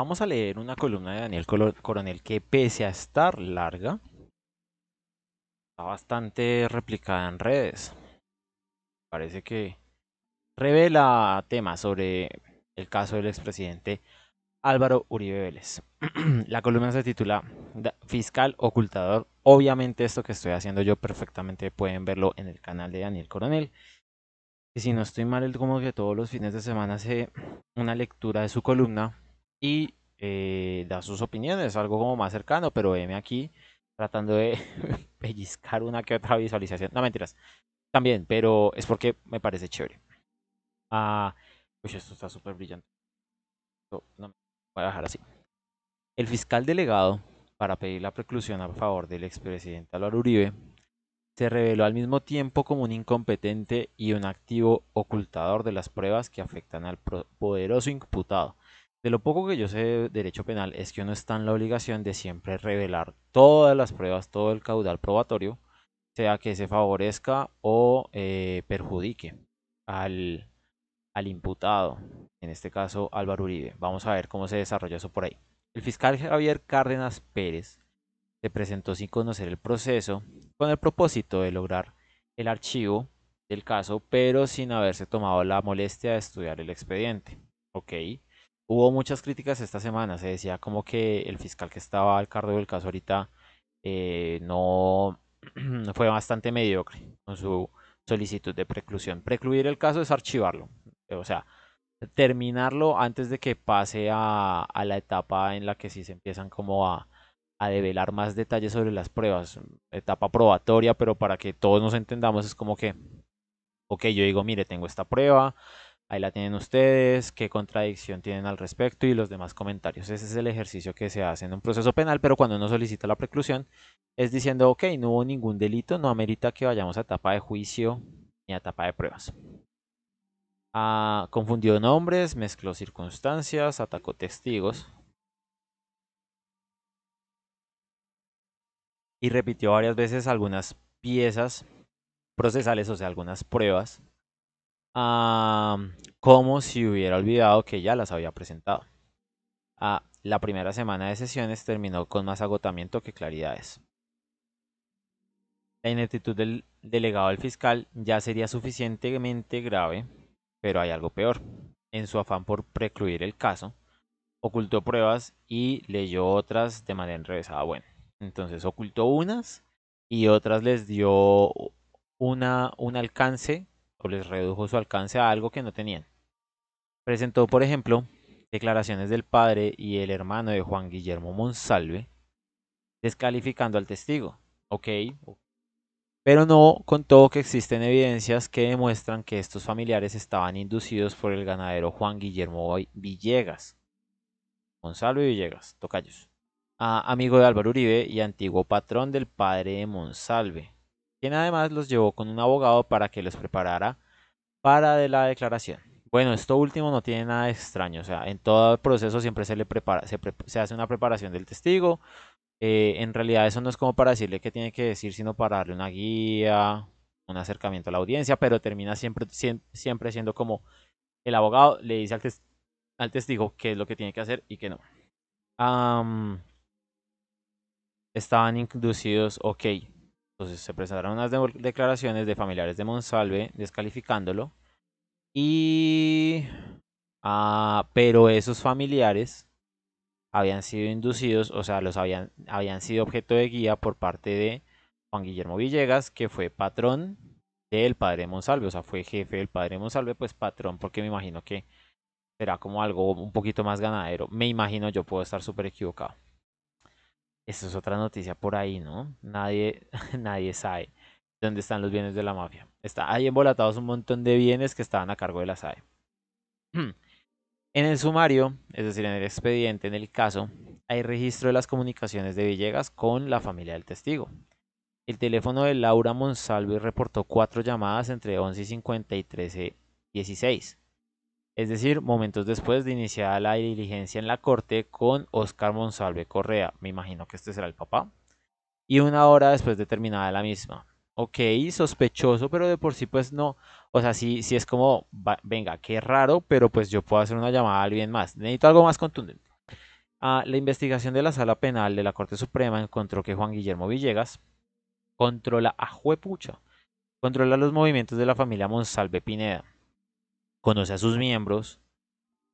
Vamos a leer una columna de Daniel Coronel que pese a estar larga, está bastante replicada en redes. Parece que revela temas sobre el caso del expresidente Álvaro Uribe Vélez. La columna se titula Fiscal Ocultador. Obviamente esto que estoy haciendo yo perfectamente pueden verlo en el canal de Daniel Coronel. Y si no estoy mal, como que todos los fines de semana hace una lectura de su columna y eh, da sus opiniones, algo como más cercano, pero M aquí tratando de pellizcar una que otra visualización. No, mentiras. También, pero es porque me parece chévere. Ah, pues esto está súper brillante. No, voy a dejar así. El fiscal delegado para pedir la preclusión a favor del expresidente Álvaro Uribe se reveló al mismo tiempo como un incompetente y un activo ocultador de las pruebas que afectan al poderoso imputado, de lo poco que yo sé de derecho penal es que uno está en la obligación de siempre revelar todas las pruebas, todo el caudal probatorio, sea que se favorezca o eh, perjudique al, al imputado, en este caso Álvaro Uribe. Vamos a ver cómo se desarrolla eso por ahí. El fiscal Javier Cárdenas Pérez se presentó sin conocer el proceso con el propósito de lograr el archivo del caso, pero sin haberse tomado la molestia de estudiar el expediente. Ok, hubo muchas críticas esta semana. Se decía como que el fiscal que estaba al cargo del caso ahorita eh, no fue bastante mediocre con su solicitud de preclusión. Precluir el caso es archivarlo. Eh, o sea, terminarlo antes de que pase a, la etapa en la que sí se empiezan como a, a, develar más detalles sobre las pruebas. Etapa probatoria, pero para que todos nos entendamos es como que, ok, yo digo, mire, tengo esta prueba, Ahí la tienen ustedes, qué contradicción tienen al respecto y los demás comentarios. Ese es el ejercicio que se hace en un proceso penal, pero cuando uno solicita la preclusión es diciendo, ok, no hubo ningún delito, no amerita que vayamos a etapa de juicio ni a etapa de pruebas. Ah, confundió nombres, mezcló circunstancias, atacó testigos. Y repitió varias veces algunas piezas procesales, o sea, algunas pruebas Ah, como si hubiera olvidado que ya las había presentado. Ah, la primera semana de sesiones terminó con más agotamiento que claridades. La ineptitud del delegado al fiscal ya sería suficientemente grave, pero hay algo peor. En su afán por precluir el caso, ocultó pruebas y leyó otras de manera enrevesada. Bueno, entonces ocultó unas y otras les dio una, un alcance o les redujo su alcance a algo que no tenían. Presentó, por ejemplo, declaraciones del padre y el hermano de Juan Guillermo Monsalve, descalificando al testigo. Ok. Pero no contó que existen evidencias que demuestran que estos familiares estaban inducidos por el ganadero Juan Guillermo Villegas. Monsalve Villegas, tocayos. amigo de Álvaro Uribe y antiguo patrón del padre de Monsalve quien además los llevó con un abogado para que los preparara para la declaración. Bueno, esto último no tiene nada de extraño, o sea, en todo el proceso siempre se le prepara, se, hace una preparación del testigo. Eh, en realidad eso no es como para decirle qué tiene que decir, sino para darle una guía, un acercamiento a la audiencia, pero termina siempre, siendo como el abogado le dice al, testigo qué es lo que tiene que hacer y qué no. estaban inducidos, ok, entonces se presentaron unas declaraciones de familiares de Monsalve descalificándolo. Y... Ah, pero esos familiares habían sido inducidos, o sea, los habían, habían sido objeto de guía por parte de Juan Guillermo Villegas, que fue patrón del padre de Monsalve, o sea, fue jefe del padre de Monsalve, pues patrón, porque me imagino que será como algo un poquito más ganadero. Me imagino, yo puedo estar súper equivocado. Esa es otra noticia por ahí, ¿no? Nadie, nadie sabe dónde están los bienes de la mafia. Está ahí embolatados un montón de bienes que estaban a cargo de la SAE. Hmm. En el sumario, es decir, en el expediente, en el caso, hay registro de las comunicaciones de Villegas con la familia del testigo. El teléfono de Laura Monsalve reportó cuatro llamadas entre 11 y trece 16 es decir, momentos después de iniciar la diligencia en la corte con Oscar Monsalve Correa, me imagino que este será el papá, y una hora después de terminada la misma. Ok, sospechoso, pero de por sí pues no, o sea, sí, es como, venga, qué raro, pero pues yo puedo hacer una llamada a alguien más, necesito algo más contundente. Ah, la investigación de la Sala Penal de la Corte Suprema encontró que Juan Guillermo Villegas controla a Juepucha, controla los movimientos de la familia Monsalve Pineda conoce a sus miembros,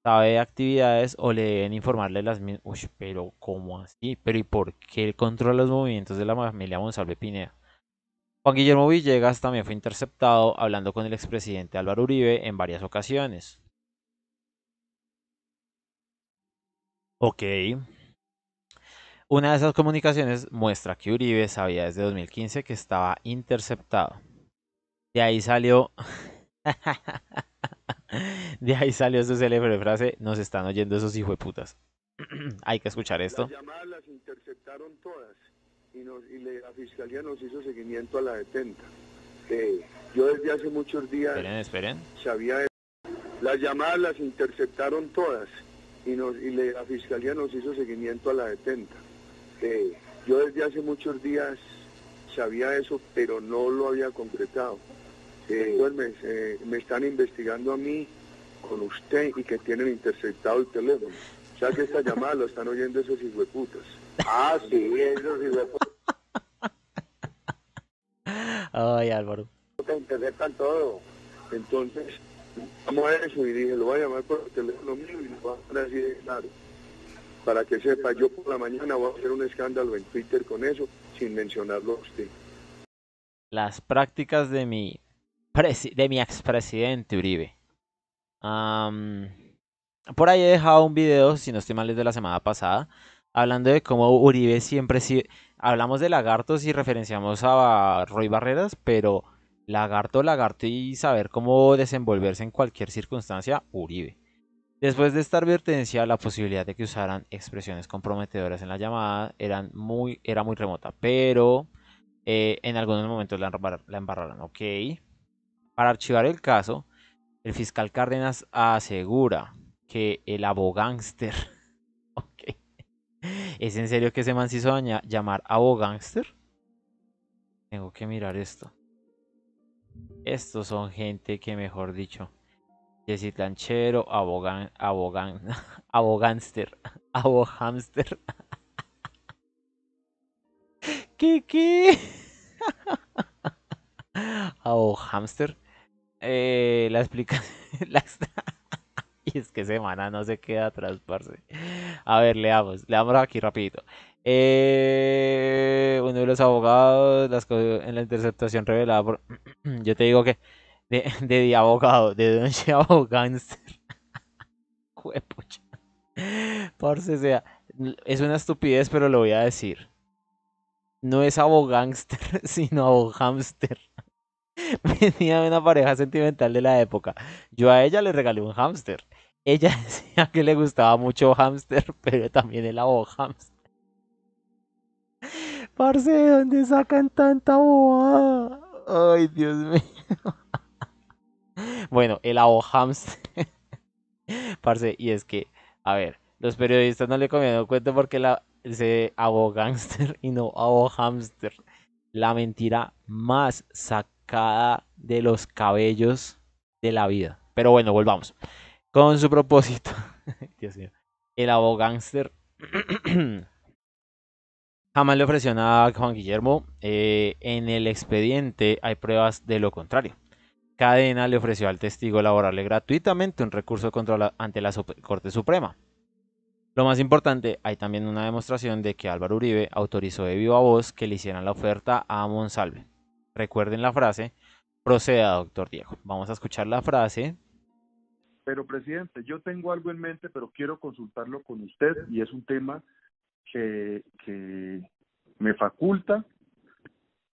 sabe de actividades o le deben informarle las mismas. Uy, pero ¿cómo así? ¿Pero y por qué controla los movimientos de la familia Monsalve Pineda? Juan Guillermo Villegas también fue interceptado hablando con el expresidente Álvaro Uribe en varias ocasiones. Ok. Una de esas comunicaciones muestra que Uribe sabía desde 2015 que estaba interceptado. De ahí salió De ahí salió esa célebre frase, nos están oyendo esos de hijos putas Hay que escuchar esto. Las llamadas las interceptaron todas y, la fiscalía nos hizo seguimiento a la detenta. yo desde hace muchos días... Esperen, esperen. Sabía eso. Las llamadas las interceptaron todas y, nos, la fiscalía nos hizo seguimiento a la detenta. yo desde hace muchos días sabía eso, pero no lo había concretado. entonces eh, pues eh, me, están investigando a mí con usted y que tienen interceptado el teléfono. O que esta llamada lo están oyendo esos putas. Ah, sí, esos hijueputas. Ay, Álvaro. todo. Entonces, vamos a eso y dije, lo voy a llamar por el teléfono mío y lo voy a poner así de claro. Para que sepa, yo por la mañana voy a hacer un escándalo en Twitter con eso, sin mencionarlo a usted. Las prácticas de mi, de mi expresidente Uribe por ahí he dejado un video, si no estoy mal, es de la semana pasada, hablando de cómo Uribe siempre... Si... Hablamos de lagartos y referenciamos a Roy Barreras, pero lagarto, lagarto y saber cómo desenvolverse en cualquier circunstancia, Uribe. Después de esta advertencia, la posibilidad de que usaran expresiones comprometedoras en la llamada muy, era muy remota, pero eh, en algunos momentos la, la embarraron. Ok. Para archivar el caso, el fiscal Cárdenas asegura que el abogánster. ¿Es en serio que ese man se hizo llamar abogánster? Tengo que mirar esto. Estos son gente que, mejor dicho, Jessy Tanchero, abogán... abogan, abogánster, abohamster. ¿Qué, qué? Eh, la explica y es que semana no se queda atrás, parce. A ver, leamos. Leamos aquí rapidito. Eh, uno de los abogados las en la interceptación revelada por... Yo te digo que... De, abogado, de Don chavo Gangster. sea... Es una estupidez, pero lo voy a decir. No es abogánster, sino abogámster venía de una pareja sentimental de la época. Yo a ella le regalé un hámster. Ella decía que le gustaba mucho hámster, pero también el abo hámster. Parce, ¿de dónde sacan tanta bobada? Ay, Dios mío. Bueno, el abo hámster. Parce, y es que, a ver, los periodistas no le comieron cuenta porque la, se gangster y no abogánster. La mentira más sacada cada de los cabellos de la vida. Pero bueno, volvamos. Con su propósito. Dios mío. El abogánster. jamás le ofreció nada a Juan Guillermo. Eh, en el expediente hay pruebas de lo contrario. Cadena le ofreció al testigo elaborarle gratuitamente un recurso contra ante la Corte Suprema. Lo más importante, hay también una demostración de que Álvaro Uribe autorizó de viva voz que le hicieran la oferta a Monsalve. Recuerden la frase. Proceda, doctor Diego. Vamos a escuchar la frase. Pero, presidente, yo tengo algo en mente, pero quiero consultarlo con usted y es un tema que, que me faculta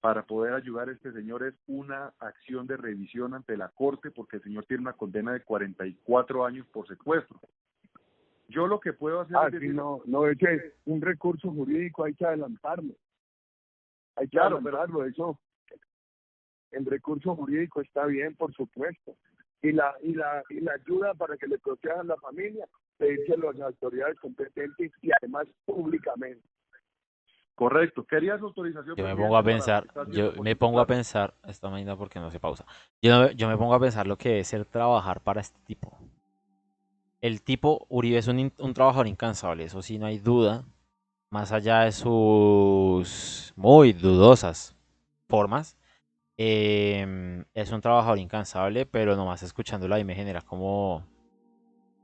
para poder ayudar a este señor es una acción de revisión ante la corte porque el señor tiene una condena de 44 años por secuestro. Yo lo que puedo hacer ah, es no, no es que un recurso jurídico hay que adelantarlo. Hay que claro, adelantarlo, pero, eso el recurso jurídico está bien, por supuesto, y la, y la, y la ayuda para que le protejan a la familia, dice a las autoridades competentes y además públicamente. Correcto, querías autorización. Yo me pongo a pensar, yo me pongo a pensar, esta mañana porque no se pausa. Yo, yo me pongo a pensar lo que es ser trabajar para este tipo. El tipo Uribe es un, un trabajador incansable, eso sí, no hay duda. Más allá de sus muy dudosas formas, eh, es un trabajador incansable, pero nomás escuchándola ahí me genera como,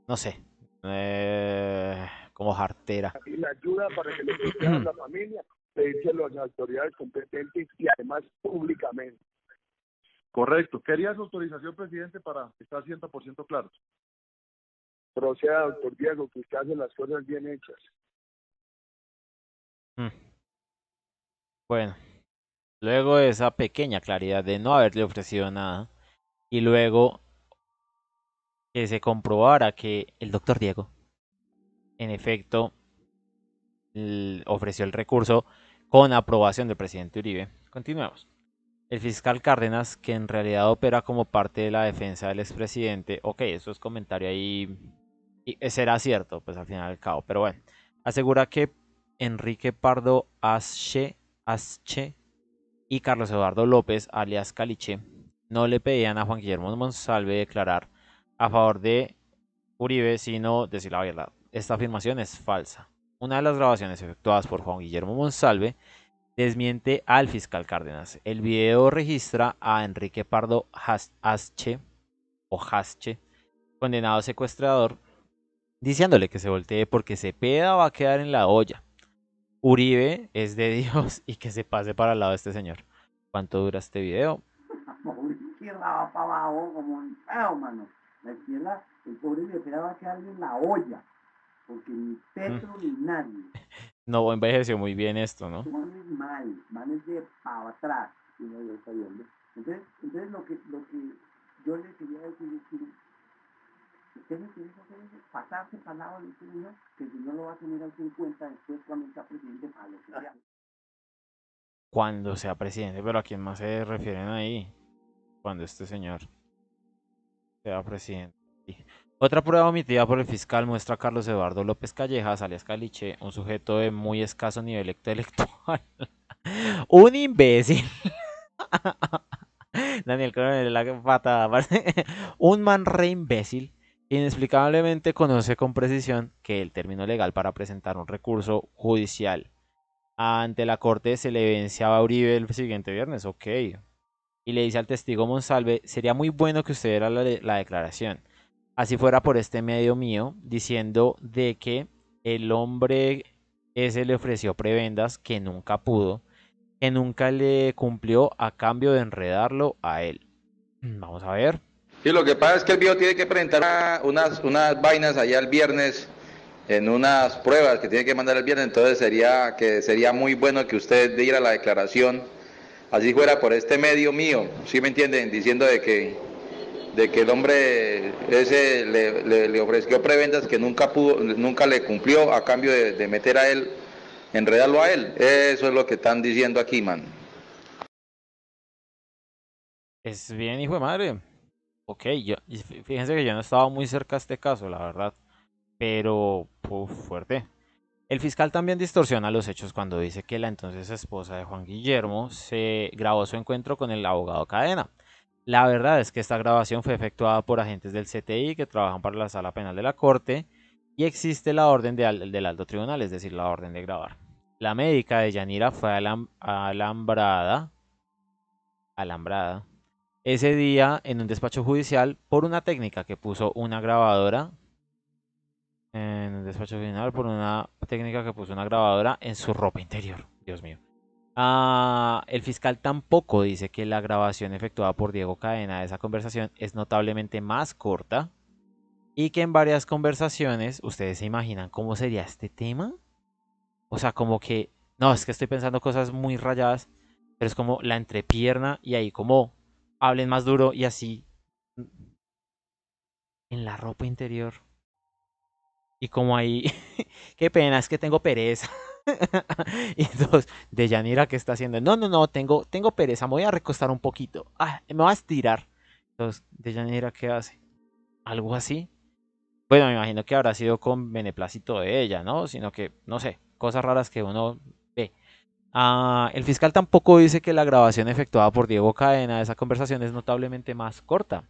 no sé, eh, como jartera. Y la ayuda para que le a la familia, pedírselo a las autoridades competentes y además públicamente. Correcto. ¿Querías autorización, presidente, para estar 100% claro? Proceda, doctor Diego, que usted hace las cosas bien hechas. Mm. Bueno. Luego esa pequeña claridad de no haberle ofrecido nada. Y luego que se comprobara que el doctor Diego, en efecto, ofreció el recurso con aprobación del presidente Uribe. continuamos El fiscal Cárdenas, que en realidad opera como parte de la defensa del expresidente, ok, eso es comentario ahí, será cierto, pues al final del cabo, pero bueno, asegura que Enrique Pardo Asche, Asche y Carlos Eduardo López, alias Caliche, no le pedían a Juan Guillermo Monsalve declarar a favor de Uribe, sino decir la verdad. Esta afirmación es falsa. Una de las grabaciones efectuadas por Juan Guillermo Monsalve desmiente al fiscal Cárdenas. El video registra a Enrique Pardo Hasche, o Hasche, condenado secuestrador, diciéndole que se voltee porque se o va a quedar en la olla. Uribe es de Dios y que se pase para el lado de este señor. ¿Cuánto dura este video? izquierda va para abajo como ah, mano. La izquierda, el pobre va esperaba que alguien la olla, porque ni Petro mm. ni nadie. No envejeció muy bien esto, ¿no? es mal, manes de para atrás. Entonces, lo, que, lo que yo le quería decir es que cuando sea presidente pero a quién más se refieren ahí, cuando este señor sea presidente. Otra prueba omitida por el fiscal muestra a Carlos Eduardo López Callejas, alias Caliche, un sujeto de muy escaso nivel intelectual. un imbécil. Daniel Coronel, la patada, Un man re imbécil inexplicablemente conoce con precisión que el término legal para presentar un recurso judicial ante la corte se le vencía a Uribe el siguiente viernes, ok. Y le dice al testigo Monsalve, sería muy bueno que usted diera la, la, declaración. Así fuera por este medio mío, diciendo de que el hombre ese le ofreció prebendas que nunca pudo, que nunca le cumplió a cambio de enredarlo a él. Mm. Vamos a ver. Y lo que pasa es que el viejo tiene que presentar unas, unas vainas allá el viernes, en unas pruebas que tiene que mandar el viernes, entonces sería que sería muy bueno que usted diera la declaración, así fuera por este medio mío, ¿sí me entienden? Diciendo de que, de que el hombre ese le, le, ofreció prebendas que nunca pudo, nunca le cumplió a cambio de, de meter a él, enredarlo a él. Eso es lo que están diciendo aquí, man. Es bien, hijo de madre ok, fíjense que yo no estaba muy cerca a este caso, la verdad, pero fuerte. El fiscal también distorsiona los hechos cuando dice que la entonces esposa de Juan Guillermo se grabó su encuentro con el abogado Cadena. La verdad es que esta grabación fue efectuada por agentes del CTI que trabajan para la sala penal de la Corte y existe la orden del alto tribunal, es decir, la orden de grabar. La médica de Yanira fue alam alambrada, alambrada ese día en un despacho judicial por una técnica que puso una grabadora. En un despacho judicial por una técnica que puso una grabadora en su ropa interior. Dios mío. Ah, el fiscal tampoco dice que la grabación efectuada por Diego Cadena de esa conversación es notablemente más corta y que en varias conversaciones, ustedes se imaginan cómo sería este tema. O sea, como que, no, es que estoy pensando cosas muy rayadas, pero es como la entrepierna y ahí como hablen más duro y así en la ropa interior. Y como ahí, qué pena, es que tengo pereza. y entonces, de Yanira, ¿qué está haciendo? No, no, no, tengo, tengo pereza, me voy a recostar un poquito. Ah, me voy a estirar. Entonces, de Yanira, ¿qué hace? Algo así. Bueno, me imagino que habrá sido con beneplácito de ella, ¿no? Sino que, no sé, cosas raras que uno Ah, el fiscal tampoco dice que la grabación efectuada por Diego Cadena de esa conversación es notablemente más corta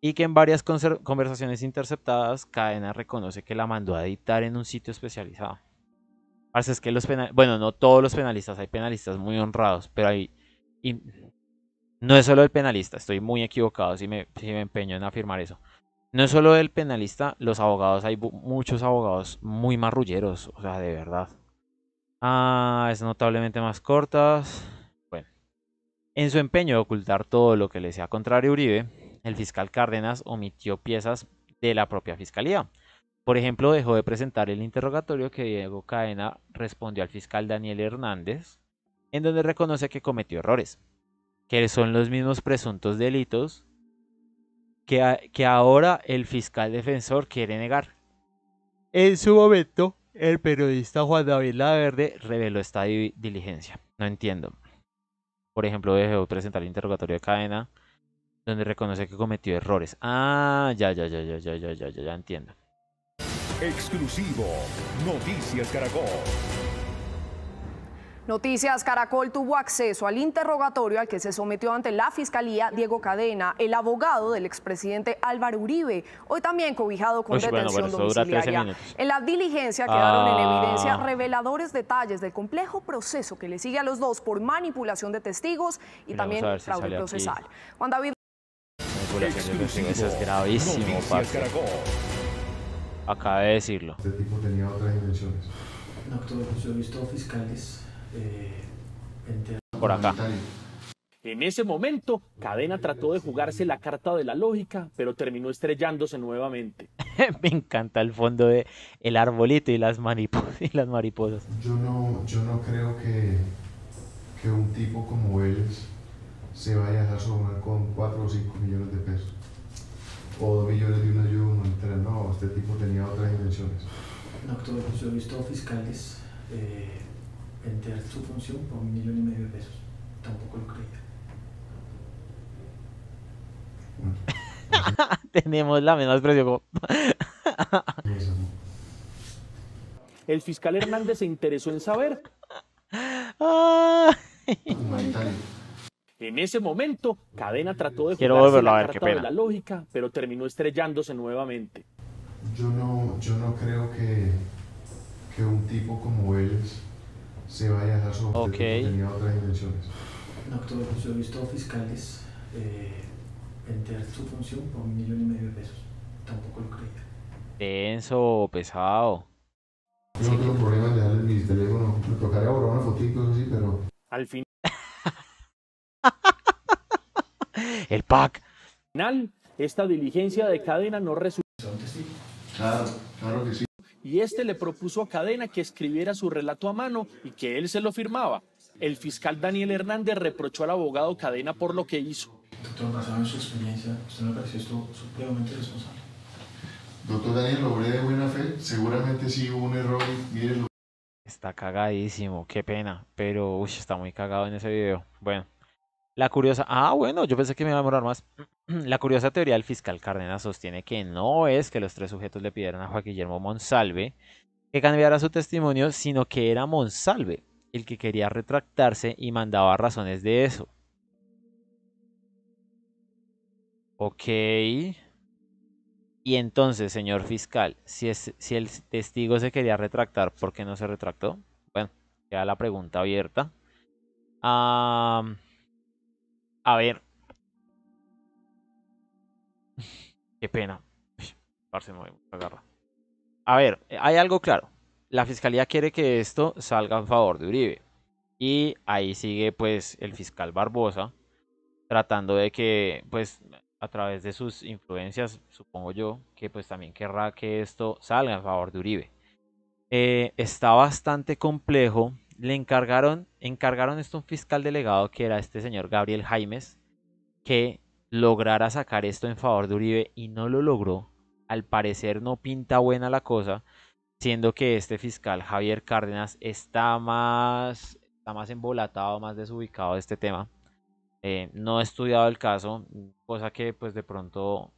y que en varias conversaciones interceptadas Cadena reconoce que la mandó a editar en un sitio especializado. Así es que los bueno, no todos los penalistas, hay penalistas muy honrados, pero hay no es solo el penalista, estoy muy equivocado si me, si me empeño en afirmar eso. No es solo el penalista, los abogados, hay muchos abogados muy marrulleros, o sea, de verdad. Ah, es notablemente más cortas. Bueno. En su empeño de ocultar todo lo que le sea contrario Uribe, el fiscal Cárdenas omitió piezas de la propia fiscalía. Por ejemplo, dejó de presentar el interrogatorio que Diego Cadena respondió al fiscal Daniel Hernández, en donde reconoce que cometió errores, que son los mismos presuntos delitos que, que ahora el fiscal defensor quiere negar. En su momento, el periodista Juan David Laverde reveló esta diligencia. No entiendo. Por ejemplo, dejó presentar el interrogatorio de cadena donde reconoce que cometió errores. Ah, ya, ya, ya, ya, ya, ya, ya, ya, ya entiendo. Exclusivo, Noticias Caracol. Noticias Caracol tuvo acceso al interrogatorio al que se sometió ante la Fiscalía Diego Cadena, el abogado del expresidente Álvaro Uribe, hoy también cobijado con detención domiciliaria. En la diligencia quedaron en ah. evidencia reveladores detalles del complejo proceso que le sigue a los dos por manipulación de testigos y también fraude procesal. Juan David. gravísimo, de decirlo. Este tipo tenía otras eh, por acá. En ese momento, Cadena trató de jugarse la carta de la lógica, pero terminó estrellándose nuevamente. Me encanta el fondo de el arbolito y las, mariposas. Yo no, yo no creo que, que un tipo como él se vaya a asomar con 4 o 5 millones de pesos. O 2 millones de una ayuda humanitaria. No, este tipo tenía otras intenciones No, doctor, yo he visto fiscales. Eh vender su función por un millón y medio de pesos. Tampoco lo creía. Tenemos la menor precio. El fiscal Hernández se interesó en saber. en ese momento, Cadena trató de Quiero volverlo la a ver, la lógica, pero terminó estrellándose nuevamente. Yo no, creo que, que un tipo como él se vaya a dar su okay. tenía otras intenciones. Doctor, pues yo he visto fiscales eh, vender su función por un millón y medio de pesos. Tampoco lo creía. Denso, pesado. Yo sí, no tengo problemas problema de darle mi teléfono. Me tocaría borrar una fotito, así, pero. Al final. El pack. Al final, esta diligencia de cadena no resulta. Claro, claro que sí y este le propuso a Cadena que escribiera su relato a mano y que él se lo firmaba. El fiscal Daniel Hernández reprochó al abogado Cadena por lo que hizo. Doctor, basado en su experiencia, usted me parece esto supremamente responsable. Doctor Daniel, obré de buena fe, seguramente sí hubo un error, mírelo. Está cagadísimo, qué pena, pero uy, está muy cagado en ese video. Bueno. La curiosa, ah, bueno, yo pensé que me iba a demorar más. La curiosa teoría del fiscal Cárdenas sostiene que no es que los tres sujetos le pidieran a Juan Guillermo Monsalve que cambiara su testimonio, sino que era Monsalve el que quería retractarse y mandaba razones de eso. Ok. Y entonces, señor fiscal, si, es, si el testigo se quería retractar, ¿por qué no se retractó? Bueno, queda la pregunta abierta. Ah. A ver. Qué pena. a ver, hay algo claro. La fiscalía quiere que esto salga a favor de Uribe. Y ahí sigue pues el fiscal Barbosa tratando de que pues a través de sus influencias, supongo yo, que pues también querrá que esto salga a favor de Uribe. Eh, está bastante complejo le encargaron, encargaron esto a un fiscal delegado que era este señor Gabriel Jaimes, que lograra sacar esto en favor de Uribe y no lo logró. Al parecer no pinta buena la cosa, siendo que este fiscal Javier Cárdenas está más, está más embolatado, más desubicado de este tema. Eh, no ha estudiado el caso, cosa que pues de pronto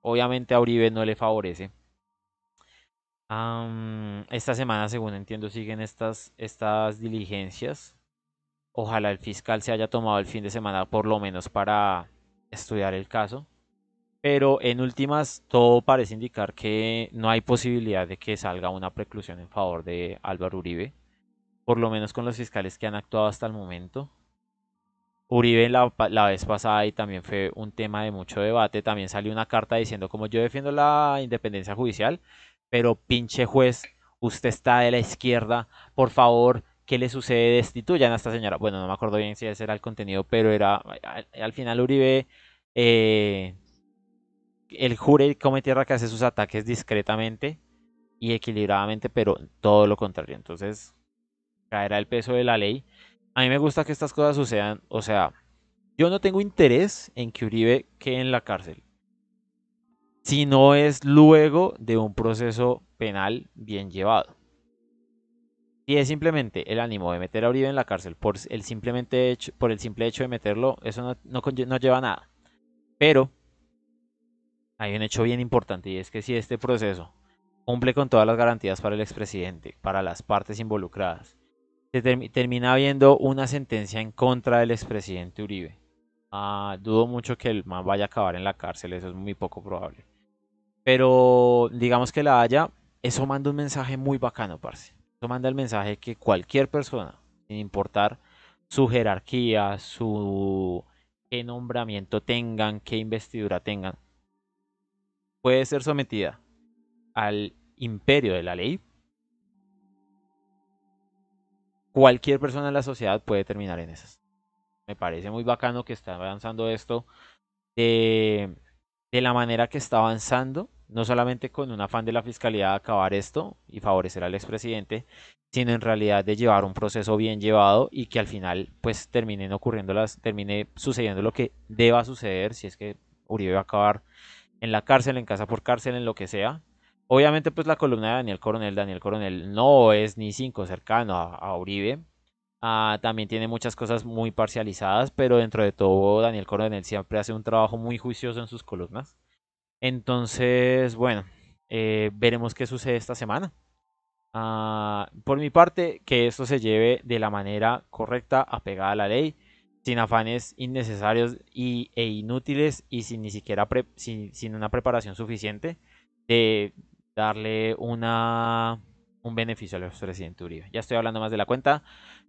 obviamente a Uribe no le favorece esta semana, según entiendo, siguen estas, estas diligencias. Ojalá el fiscal se haya tomado el fin de semana por lo menos para estudiar el caso. Pero en últimas, todo parece indicar que no hay posibilidad de que salga una preclusión en favor de Álvaro Uribe. Por lo menos con los fiscales que han actuado hasta el momento. Uribe la, la, vez pasada y también fue un tema de mucho debate. También salió una carta diciendo como yo defiendo la independencia judicial, pero pinche juez, usted está de la izquierda, por favor, ¿qué le sucede? Destituyan a esta señora. Bueno, no me acuerdo bien si ese era el contenido, pero era, al, final Uribe, eh, el jure come que hace sus ataques discretamente y equilibradamente, pero todo lo contrario. Entonces, caerá el peso de la ley. A mí me gusta que estas cosas sucedan, o sea, yo no tengo interés en que Uribe quede en la cárcel si no es luego de un proceso penal bien llevado. Si es simplemente el ánimo de meter a Uribe en la cárcel por el, simplemente por el simple hecho de meterlo, eso no, lleva a nada. Pero hay un hecho bien importante y es que si este proceso cumple con todas las garantías para el expresidente, para las partes involucradas, se termina habiendo una sentencia en contra del expresidente Uribe. Ah, dudo mucho que el man vaya a acabar en la cárcel, eso es muy poco probable. Pero digamos que la Haya, eso manda un mensaje muy bacano, parce. Eso manda el mensaje que cualquier persona, sin importar su jerarquía, su qué nombramiento tengan, qué investidura tengan, puede ser sometida al imperio de la ley. Cualquier persona en la sociedad puede terminar en esas. Me parece muy bacano que está avanzando esto de la manera que está avanzando, no solamente con un afán de la fiscalía de acabar esto y favorecer al expresidente, sino en realidad de llevar un proceso bien llevado y que al final pues terminen ocurriendo las, termine sucediendo lo que deba suceder, si es que Uribe va a acabar en la cárcel, en casa por cárcel, en lo que sea. Obviamente pues la columna de Daniel Coronel, Daniel Coronel no es ni cinco cercano a Uribe, Ah, también tiene muchas cosas muy parcializadas, pero dentro de todo Daniel Coronel siempre hace un trabajo muy juicioso en sus columnas. Entonces, bueno, eh, veremos qué sucede esta semana. Ah, por mi parte, que esto se lleve de la manera correcta, apegada a la ley, sin afanes innecesarios e inútiles y sin ni siquiera sin una preparación suficiente de darle una un beneficio a los residentes Uribe. Ya estoy hablando más de la cuenta.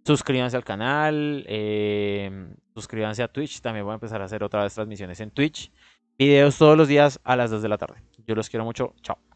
Suscríbanse al canal, em, suscríbanse a Twitch. También voy a empezar a hacer otra vez transmisiones en Twitch. Videos todos los días a las 2 de la tarde. Yo los quiero mucho. Chao.